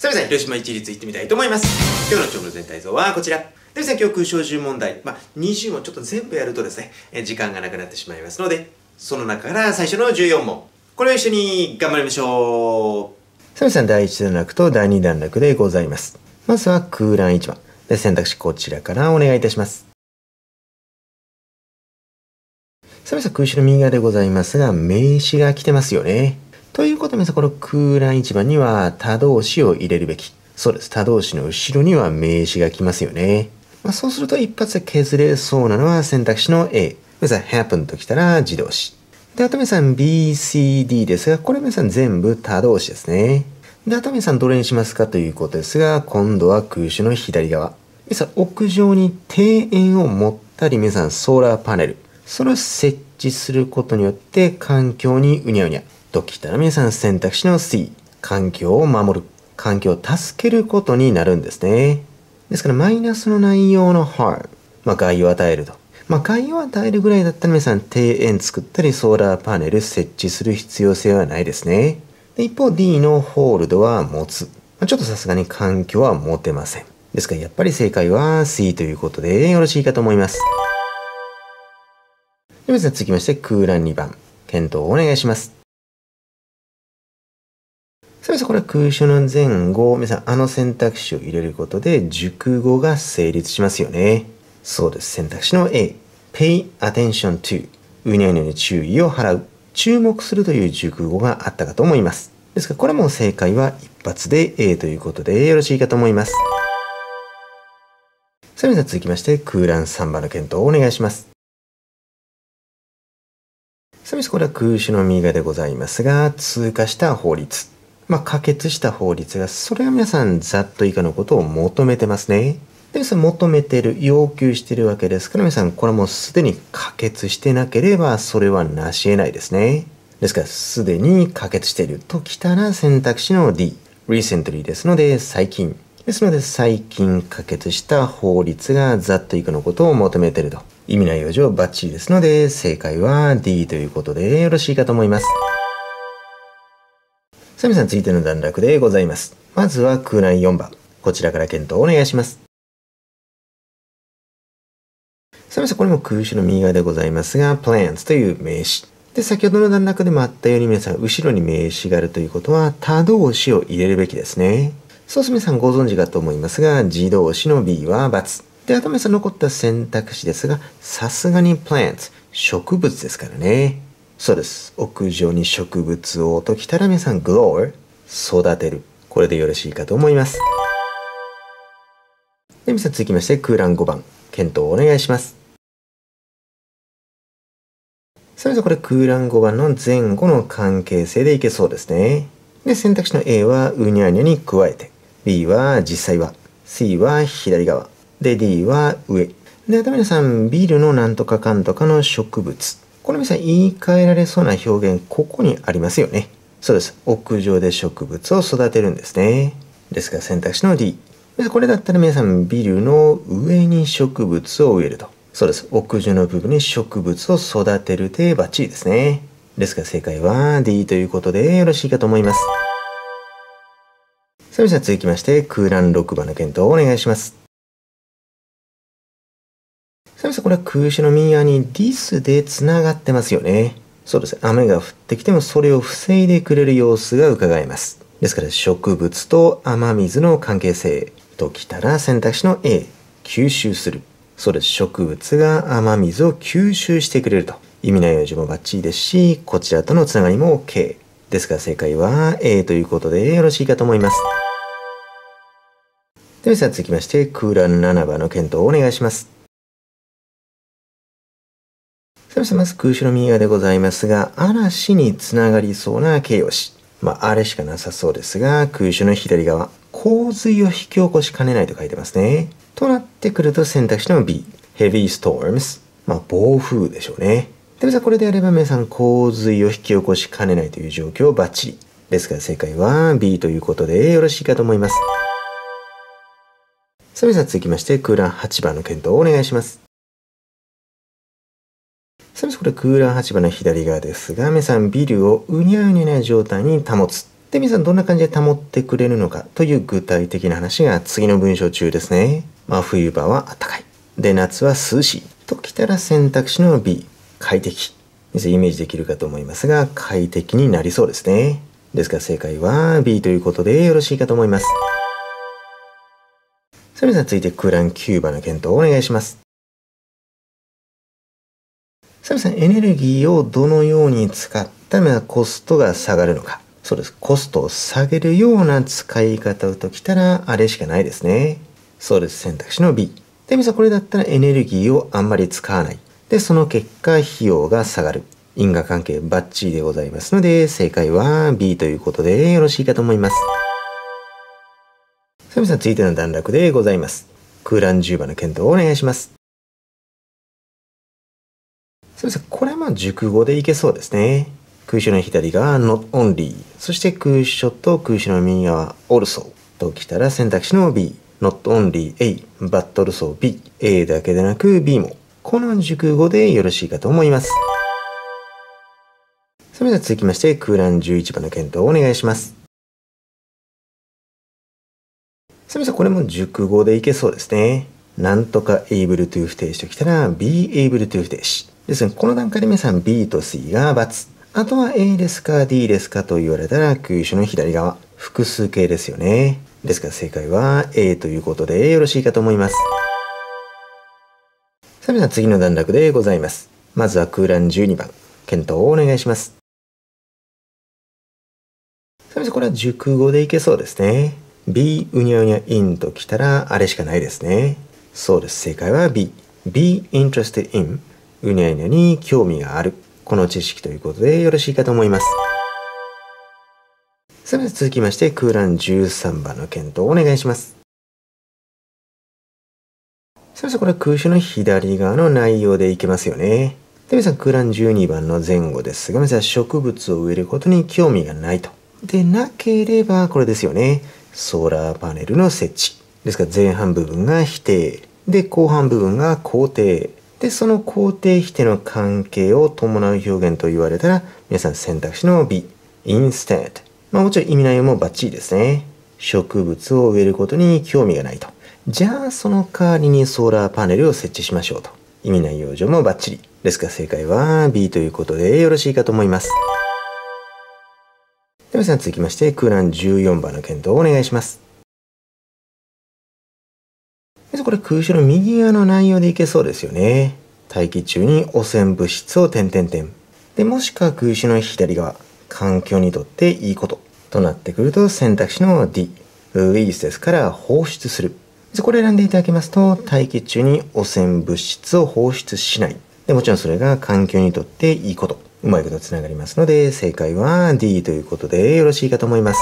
それでは広島一律行ってみたいと思います今日の長文全体像はこちらでですね、今日空小10問題、まあ、20問ちょっと全部やるとですね、え時間がなくなってしまいますので、その中から最初の14問、これを一緒に頑張りましょう。サミさん、第1段落と第2段落でございます。まずは空欄1番。で選択肢こちらからお願いいたします。サミさん、空襲の右側でございますが、名詞が来てますよね。ということで皆さん、この空欄一番には他動詞を入れるべき。そうです。他動詞の後ろには名詞が来ますよね。まあ、そうすると一発で削れそうなのは選択肢の A。皆さん、happen ときたら自動詞。で、あと皆さん B、C、D ですが、これ皆さん全部他動詞ですね。で、あと皆さんどれにしますかということですが、今度は空手の左側。皆さん、屋上に庭園を持ったり、皆さん、ソーラーパネル。それを設置することによって、環境にうにゃうにゃ。ドキしたら皆さん選択肢の C 環境を守る環境を助けることになるんですねですからマイナスの内容の harm まあ害を与えるとまあ害を与えるぐらいだったら皆さん庭園作ったりソーラーパネル設置する必要性はないですねで一方 D のホールドは持つ、まあ、ちょっとさすがに環境は持てませんですからやっぱり正解は C ということでよろしいかと思いますでは続きまして空欄2番検討をお願いしますそうでん、これは空所の前後、皆さんあの選択肢を入れることで熟語が成立しますよね。そうです。選択肢の A、pay attention to、うにゃうにゃに注意を払う、注目するという熟語があったかと思います。ですからこれも正解は一発で A ということでよろしいかと思います。さみ皆さん続きまして空欄3番の検討をお願いします。さみ皆さんこれは空手の右側でございますが、通過した法律。まあ、可決した法律が、それは皆さんざっと以下のことを求めてますね。で、その求めてる、要求してるわけですから、皆さん、これもうすでに可決してなければ、それはなし得ないですね。ですから、すでに可決しているときたら選択肢の D、recently ですので、最近。ですので、最近可決した法律がざっと以下のことを求めてると。意味内容上バッチリですので、正解は D ということでよろしいかと思います。さみさんついての段落でございます。まずは空欄4番。こちらから検討お願いします。さみさん、これも空詞の右側でございますが、plans という名詞。で、先ほどの段落でもあったように皆さん、後ろに名詞があるということは、他動詞を入れるべきですね。そうす皆さんご存知かと思いますが、自動詞の B は×。で、頭さん残った選択肢ですが、さすがに plants、植物ですからね。そうです。屋上に植物をときたら皆さん、grow 育てる。これでよろしいかと思います。で、皆さん続きまして、空欄5番、検討をお願いします。それさん、これ空欄5番の前後の関係性でいけそうですね。で、選択肢の A はうにゃにゃに加えて、B は実際は、C は左側、で、D は上。で、あと皆さん、ビールのなんとかかんとかの植物。この皆さん言い換えられそうな表現、ここにありますよね。そうです。屋上で植物を育てるんですね。ですが選択肢の D。これだったら皆さんビルの上に植物を植えると。そうです。屋上の部分に植物を育てるでバッチリですね。ですが正解は D ということでよろしいかと思います。それでは続きまして空欄6番の検討をお願いします。ちなみにん、これは空襲の右側にディスで繋がってますよね。そうですね。雨が降ってきてもそれを防いでくれる様子が伺えます。ですから植物と雨水の関係性ときたら選択肢の A、吸収する。そうです。植物が雨水を吸収してくれると。意味の用事もバッチリですし、こちらとの繋がりも OK。ですから正解は A ということでよろしいかと思います。では続きまして空欄7番の検討をお願いします。そしてまず空襲の右側でございますが、嵐につながりそうな形容詞。まあ、あれしかなさそうですが、空襲の左側、洪水を引き起こしかねないと書いてますね。となってくると選択肢の B、heavy storms。まあ、暴風でしょうね。でもさ、これであれば皆さん、洪水を引き起こしかねないという状況をバッチリ。ですから正解は B ということでよろしいかと思います。さあ皆さん続きまして空欄8番の検討をお願いします。それそれこーラー8番の左側ですが、皆さんビルをうにゃうにゃな状態に保つ。で、皆さんどんな感じで保ってくれるのかという具体的な話が次の文章中ですね。まあ、冬場は暖かい。で、夏は涼しい。ときたら選択肢の B、快適。皆さんイメージできるかと思いますが、快適になりそうですね。ですから正解は B ということでよろしいかと思います。それでは続いてクーラン9番の検討をお願いします。サさんエネルギーをどのように使ったらコストが下がるのかそうですコストを下げるような使い方をときたらあれしかないですねそうです選択肢の B でみさんこれだったらエネルギーをあんまり使わないでその結果費用が下がる因果関係バッチリでございますので正解は B ということでよろしいかと思いますサビさん続いての段落でございます空欄10番の検討をお願いしますすみません。これはまあ熟語でいけそうですね。空所の左側 not only。そして空所と空所の右側 also。ときたら選択肢の B。not only A, but also B。A だけでなく B も。この熟語でよろしいかと思います。それでは続きまして空欄11番の検討をお願いします。すみません。これも熟語でいけそうですね。なんとか able to 不定詞ときたら be able to 不定詞。ですこの段階で皆さん B と C が×。あとは A ですか D ですかと言われたら球種の左側。複数形ですよね。ですから正解は A ということでよろしいかと思います。さあ皆さん次の段落でございます。まずは空欄12番。検討をお願いします。さあ皆さんこれは熟語でいけそうですね。B うにゃうにゃ in ときたらあれしかないですね。そうです。正解は B。b interested in うにゃうにゃに興味があるこの知識ということでよろしいかと思いますさでは続きまして空欄13番の検討をお願いしますそろそろこれは空襲の左側の内容でいけますよね。で、皆さん空欄12番の前後ですが、皆さん植物を植えることに興味がないと。で、なければこれですよね。ソーラーパネルの設置。ですから前半部分が否定。で、後半部分が肯定。で、その肯定否定の関係を伴う表現と言われたら、皆さん選択肢の B、instead。まあもちろん意味内容もバッチリですね。植物を植えることに興味がないと。じゃあその代わりにソーラーパネルを設置しましょうと。意味内容上もバッチリ。ですが正解は B ということでよろしいかと思います。では皆さん続きまして空欄14番の検討をお願いします。ずこれ空襲の右側の内容でいけそうですよね。大気中に汚染物質を点々点。で、もしくは空襲の左側、環境にとっていいこと。となってくると選択肢の D、ウイルスですから放出する。これ選んでいただきますと、大気中に汚染物質を放出しない。でもちろんそれが環境にとっていいこと。うまいことつながりますので、正解は D ということでよろしいかと思います。